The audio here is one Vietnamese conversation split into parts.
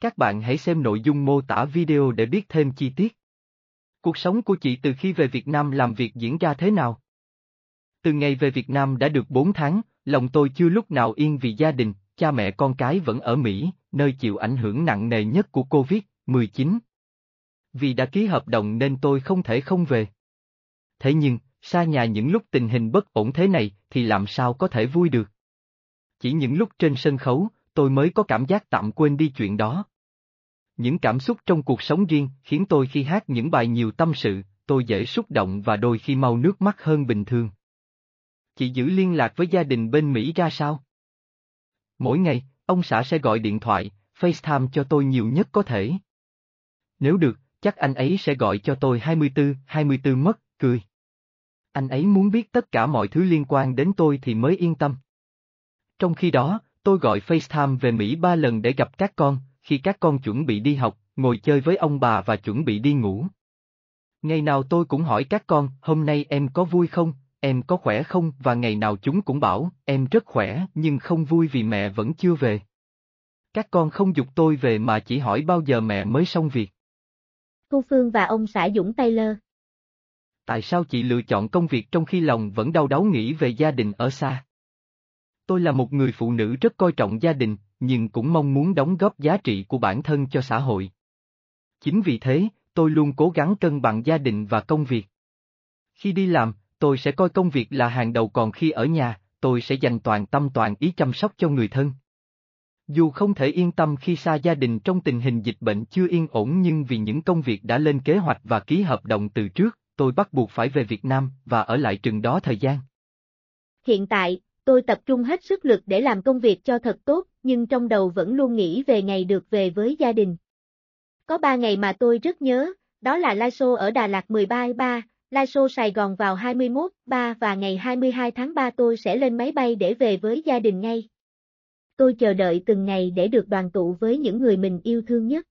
Các bạn hãy xem nội dung mô tả video để biết thêm chi tiết. Cuộc sống của chị từ khi về Việt Nam làm việc diễn ra thế nào? Từ ngày về Việt Nam đã được 4 tháng, lòng tôi chưa lúc nào yên vì gia đình, cha mẹ con cái vẫn ở Mỹ, nơi chịu ảnh hưởng nặng nề nhất của Covid-19. Vì đã ký hợp đồng nên tôi không thể không về. Thế nhưng, xa nhà những lúc tình hình bất ổn thế này thì làm sao có thể vui được? Chỉ những lúc trên sân khấu, tôi mới có cảm giác tạm quên đi chuyện đó. Những cảm xúc trong cuộc sống riêng khiến tôi khi hát những bài nhiều tâm sự, tôi dễ xúc động và đôi khi mau nước mắt hơn bình thường. Chị giữ liên lạc với gia đình bên Mỹ ra sao? Mỗi ngày, ông xã sẽ gọi điện thoại, FaceTime cho tôi nhiều nhất có thể. Nếu được, chắc anh ấy sẽ gọi cho tôi 24, 24 mất, cười. Anh ấy muốn biết tất cả mọi thứ liên quan đến tôi thì mới yên tâm. Trong khi đó, Tôi gọi FaceTime về Mỹ ba lần để gặp các con, khi các con chuẩn bị đi học, ngồi chơi với ông bà và chuẩn bị đi ngủ. Ngày nào tôi cũng hỏi các con, hôm nay em có vui không, em có khỏe không và ngày nào chúng cũng bảo, em rất khỏe nhưng không vui vì mẹ vẫn chưa về. Các con không dục tôi về mà chỉ hỏi bao giờ mẹ mới xong việc. Cô Phương và ông xã Dũng Taylor Tại sao chị lựa chọn công việc trong khi lòng vẫn đau đáu nghĩ về gia đình ở xa? Tôi là một người phụ nữ rất coi trọng gia đình, nhưng cũng mong muốn đóng góp giá trị của bản thân cho xã hội. Chính vì thế, tôi luôn cố gắng cân bằng gia đình và công việc. Khi đi làm, tôi sẽ coi công việc là hàng đầu còn khi ở nhà, tôi sẽ dành toàn tâm toàn ý chăm sóc cho người thân. Dù không thể yên tâm khi xa gia đình trong tình hình dịch bệnh chưa yên ổn nhưng vì những công việc đã lên kế hoạch và ký hợp đồng từ trước, tôi bắt buộc phải về Việt Nam và ở lại trường đó thời gian. Hiện tại, tôi tập trung hết sức lực để làm công việc cho thật tốt, nhưng trong đầu vẫn luôn nghĩ về ngày được về với gia đình. Có 3 ngày mà tôi rất nhớ, đó là live show ở Đà Lạt 13-3, live show Sài Gòn vào 21-3 và ngày 22 tháng 3 tôi sẽ lên máy bay để về với gia đình ngay. Tôi chờ đợi từng ngày để được đoàn tụ với những người mình yêu thương nhất.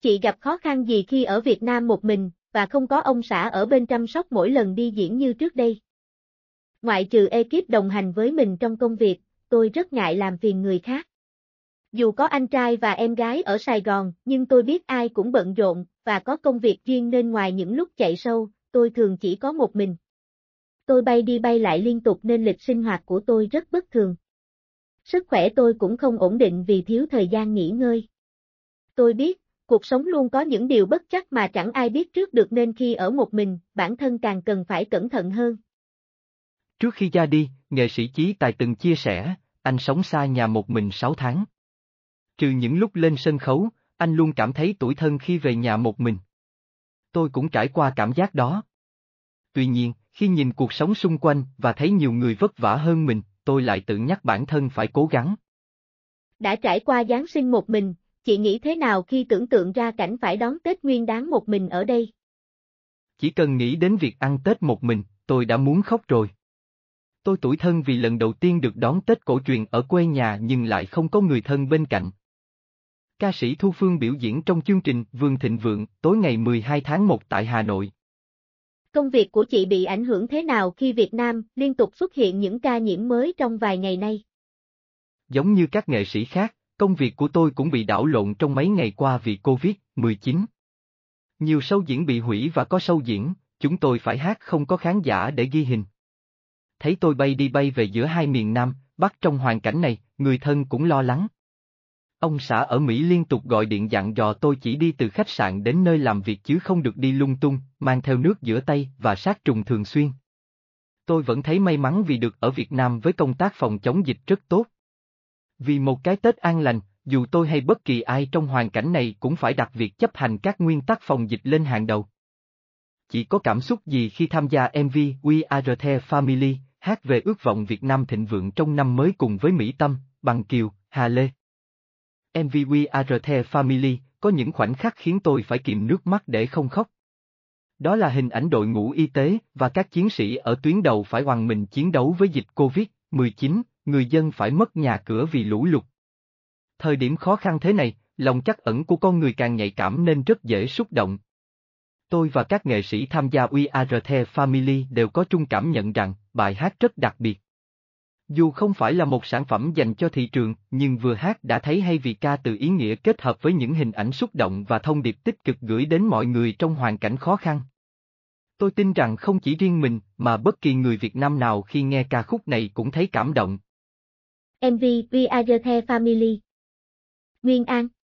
Chị gặp khó khăn gì khi ở Việt Nam một mình, và không có ông xã ở bên chăm sóc mỗi lần đi diễn như trước đây? Ngoại trừ ekip đồng hành với mình trong công việc, tôi rất ngại làm phiền người khác. Dù có anh trai và em gái ở Sài Gòn, nhưng tôi biết ai cũng bận rộn, và có công việc riêng nên ngoài những lúc chạy sâu, tôi thường chỉ có một mình. Tôi bay đi bay lại liên tục nên lịch sinh hoạt của tôi rất bất thường. Sức khỏe tôi cũng không ổn định vì thiếu thời gian nghỉ ngơi. Tôi biết, cuộc sống luôn có những điều bất chắc mà chẳng ai biết trước được nên khi ở một mình, bản thân càng cần phải cẩn thận hơn. Trước khi ra đi, nghệ sĩ Chí Tài từng chia sẻ, anh sống xa nhà một mình 6 tháng. Trừ những lúc lên sân khấu, anh luôn cảm thấy tủi thân khi về nhà một mình. Tôi cũng trải qua cảm giác đó. Tuy nhiên, khi nhìn cuộc sống xung quanh và thấy nhiều người vất vả hơn mình, tôi lại tự nhắc bản thân phải cố gắng. Đã trải qua Giáng sinh một mình, chị nghĩ thế nào khi tưởng tượng ra cảnh phải đón Tết nguyên đáng một mình ở đây? Chỉ cần nghĩ đến việc ăn Tết một mình, tôi đã muốn khóc rồi. Tôi tuổi thân vì lần đầu tiên được đón Tết cổ truyền ở quê nhà nhưng lại không có người thân bên cạnh. Ca sĩ Thu Phương biểu diễn trong chương trình Vương Thịnh Vượng tối ngày 12 tháng 1 tại Hà Nội. Công việc của chị bị ảnh hưởng thế nào khi Việt Nam liên tục xuất hiện những ca nhiễm mới trong vài ngày nay? Giống như các nghệ sĩ khác, công việc của tôi cũng bị đảo lộn trong mấy ngày qua vì Covid-19. Nhiều show diễn bị hủy và có show diễn, chúng tôi phải hát không có khán giả để ghi hình thấy tôi bay đi bay về giữa hai miền Nam, Bắc trong hoàn cảnh này, người thân cũng lo lắng. Ông xã ở Mỹ liên tục gọi điện dặn dò tôi chỉ đi từ khách sạn đến nơi làm việc chứ không được đi lung tung, mang theo nước giữa tay và sát trùng thường xuyên. Tôi vẫn thấy may mắn vì được ở Việt Nam với công tác phòng chống dịch rất tốt. Vì một cái Tết an lành, dù tôi hay bất kỳ ai trong hoàn cảnh này cũng phải đặt việc chấp hành các nguyên tắc phòng dịch lên hàng đầu. Chỉ có cảm xúc gì khi tham gia MV We Are The Family, hát về ước vọng Việt Nam thịnh vượng trong năm mới cùng với Mỹ Tâm, Bằng Kiều, Hà Lê. MV We Are The Family có những khoảnh khắc khiến tôi phải kìm nước mắt để không khóc. Đó là hình ảnh đội ngũ y tế và các chiến sĩ ở tuyến đầu phải hoàn mình chiến đấu với dịch COVID-19, người dân phải mất nhà cửa vì lũ lụt. Thời điểm khó khăn thế này, lòng chắc ẩn của con người càng nhạy cảm nên rất dễ xúc động. Tôi và các nghệ sĩ tham gia We Are The Family đều có chung cảm nhận rằng, bài hát rất đặc biệt. Dù không phải là một sản phẩm dành cho thị trường, nhưng vừa hát đã thấy hay vì ca từ ý nghĩa kết hợp với những hình ảnh xúc động và thông điệp tích cực gửi đến mọi người trong hoàn cảnh khó khăn. Tôi tin rằng không chỉ riêng mình, mà bất kỳ người Việt Nam nào khi nghe ca khúc này cũng thấy cảm động. MV We Are The Family Nguyên An